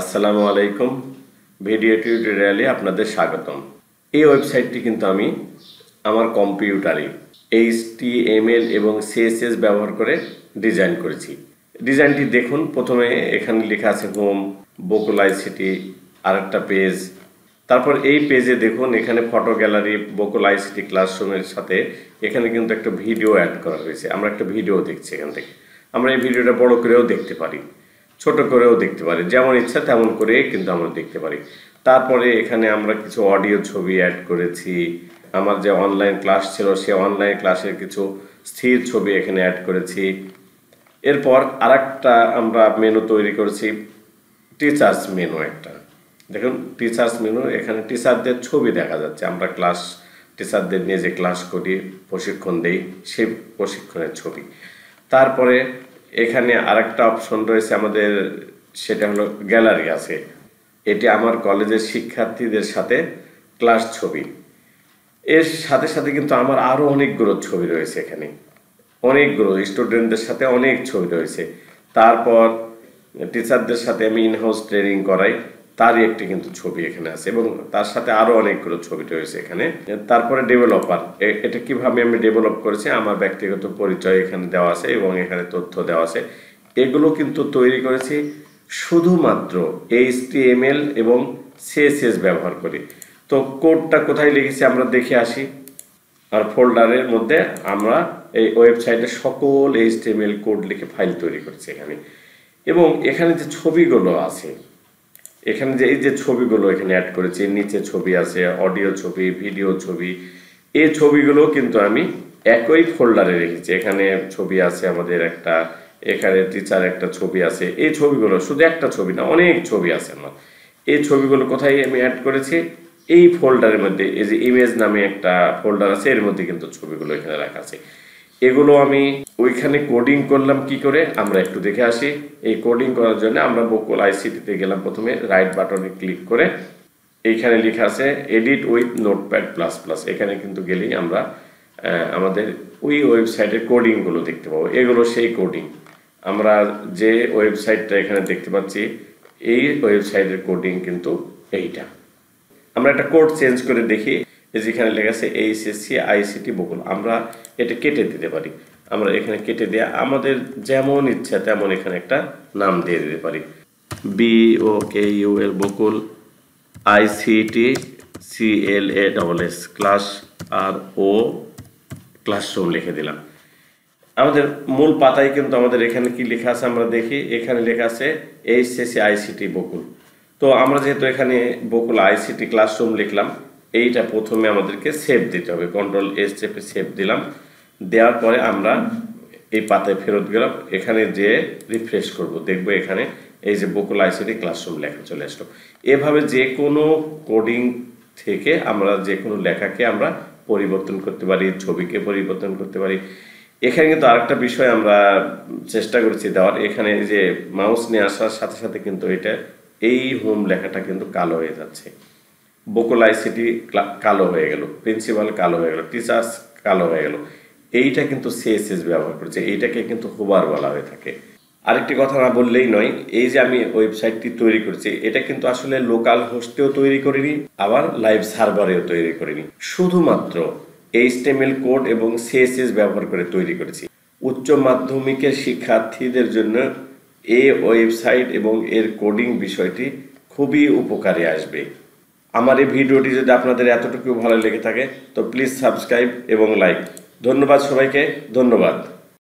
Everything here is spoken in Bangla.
আসসালামু আলাইকুম ভিডিও টিউটোরিয়ালে আপনাদের স্বাগতম এই ওয়েবসাইটটি কিন্তু আমি আমার কম্পিউটারে এইচটিএমএল এবং সিএসএস ব্যবহার করে ডিজাইন করেছি ডিজাইনটি দেখুন প্রথমে এখানে লেখা আছে হোম বকুলাই সিটি আর একটা পেজ তারপর এই পেজে দেখুন এখানে ফটো গ্যালারি বকুলাই সিটি ক্লাসরুমের সাথে এখানে কিন্তু একটা ভিডিও অ্যাড করা হয়েছে আমরা একটা ভিডিও দেখছি এখান থেকে আমরা এই ভিডিওটা বড় করেও দেখতে পারি ছোট করেও দেখতে পারি যেমন ইচ্ছা তেমন করে কিন্তু আমরা দেখতে পারি তারপরে এখানে আমরা কিছু অডিও ছবি অ্যাড করেছি আমার যে অনলাইন ক্লাস ছিল সে অনলাইন ক্লাসের কিছু স্থির ছবি এখানে অ্যাড করেছি এরপর আর আমরা মেনু তৈরি করেছি টিচার্স মেনু একটা দেখুন টিচার্স মেনু এখানে টিচারদের ছবি দেখা যাচ্ছে আমরা ক্লাস টিচারদের নিয়ে যে ক্লাস করি প্রশিক্ষণ দেই সেই প্রশিক্ষণের ছবি তারপরে এখানে আরেকটা অপশন রয়েছে আমাদের সেটা হলো গ্যালারি আছে এটি আমার কলেজের শিক্ষার্থীদের সাথে ক্লাস ছবি এর সাথে সাথে কিন্তু আমার আরও অনেকগুলো ছবি রয়েছে এখানে অনেকগুলো স্টুডেন্টদের সাথে অনেক ছবি রয়েছে তারপর টিচারদের সাথে আমি ইনহাউস ট্রেনিং করাই তারই একটি কিন্তু ছবি এখানে আছে এবং তার সাথে আরও অনেকগুলো ছবি রয়েছে এখানে তারপরে ডেভেলপার এটা কিভাবে আমি ডেভেলপ করেছি আমার ব্যক্তিগত পরিচয় এখানে দেওয়া আছে এবং এখানে তথ্য দেওয়া আছে এগুলো কিন্তু তৈরি করেছি শুধুমাত্র এল এবং সিএসএস ব্যবহার করি তো কোডটা কোথায় লিখেছি আমরা দেখে আসি আর ফোল্ডারের মধ্যে আমরা এই ওয়েবসাইটে সকল এল কোড লিখে ফাইল তৈরি করেছি এখানে এবং এখানে যে ছবিগুলো আছে এখানে যে এই যে ছবিগুলো এখানে অ্যাড করেছি নিচে ছবি আছে অডিও ছবি ভিডিও ছবি এই ছবিগুলো কিন্তু আমি একই ফোল্ডারে রেখেছি এখানে ছবি আছে আমাদের একটা এখানে টিচার একটা ছবি আছে এই ছবিগুলো শুধু একটা ছবি না অনেক ছবি আছে আমার এই ছবিগুলো কোথায় আমি অ্যাড করেছি এই ফোল্ডারের মধ্যে এই যে ইমেজ নামে একটা ফোল্ডার আছে এর মধ্যে কিন্তু ছবিগুলো এখানে রাখা আছে এগুলো আমি ওইখানে কোডিং করলাম কি করে আমরা একটু দেখে আসি এই কোডিং করার জন্য আমরা বকুল আইসিটিতে গেলাম প্রথমে রাইট বাটনে ক্লিক করে এইখানে লেখা আছে edit with Notepad plus plus এখানে কিন্তু গেলেই আমরা আমাদের ওই ওয়েবসাইটের কোডিংগুলো দেখতে পাবো এগুলো সেই কোডিং আমরা যে ওয়েবসাইটটা এখানে দেখতে পাচ্ছি এই ওয়েবসাইটের কোডিং কিন্তু এইটা আমরা একটা কোড চেঞ্জ করে দেখি যেখানে লেখা আছে এইচএসসি আইসিটি বকুল আমরা এটা কেটে দিতে পারি আমরা এখানে কেটে দিয়ে আমাদের যেমন ইচ্ছা তেমন এখানে একটা নাম দিয়ে দিতে পারি বি ও কে ইউ এর Bakul ICT C L A double S class আর ও ক্লাসরুম লিখে দিলাম আমাদের মূল পাতায় কিন্তু আমাদের এখানে কি লেখা আছে আমরা দেখি এখানে লেখা আছে এইচএসসি আইসিটি বকুল তো আমরা যেহেতু এখানে বকুল আইসিটি ক্লাসরুম লিখলাম এইটা প্রথমে আমাদেরকে সেভ দিতে হবে কন্ট্রোল এস চেপে সেভ দিলাম দেওয়ার পরে আমরা এই পাতায় ফেরত গেলাম এখানে যে রিফ্রেশ করব দেখব এখানে এই যে বকুল আইসিটি ক্লাসরুম লেখা চলে আসলো এভাবে যে কোনো কোডিং থেকে আমরা যে কোনো লেখাকে আমরা পরিবর্তন করতে পারি ছবিকে পরিবর্তন করতে পারি এখানে কিন্তু আরেকটা বিষয় আমরা চেষ্টা করেছি দেওয়ার এখানে যে মাউস নিয়ে আসার সাথে সাথে কিন্তু এটা এই হোম লেখাটা কিন্তু কালো হয়ে যাচ্ছে বোকোলাইসিটি কালো হয়ে গেল প্রিন্সিপাল কালো হয়ে গেল টিচার্স কালো হয়ে গেল এইটা কিন্তু সিএসএস ব্যবহার করছে এইটাকে কিন্তু হোবার বলা হয়ে থাকে আরেকটি কথা না বললেই নয় এই যে আমি ওয়েবসাইটটি তৈরি করছি এটা কিন্তু আসলে লোকাল হোস্টেও তৈরি করিনি আবার লাইভ সার্ভারেও তৈরি করিনি শুধুমাত্র এইচটিএমএল কোড এবং সিএসএস ব্যবহার করে তৈরি করেছি উচ্চ মাধ্যমিকের শিক্ষার্থীদের জন্য এই ওয়েবসাইট এবং এর কোডিং বিষয়টি খুবই উপকারে আসবে আমার এই ভিডিওটি যদি আপনাদের এতটুকু ভালো লেগে থাকে তো প্লিজ সাবস্ক্রাইব এবং লাইক ধন্যবাদ সবাইকে ধন্যবাদ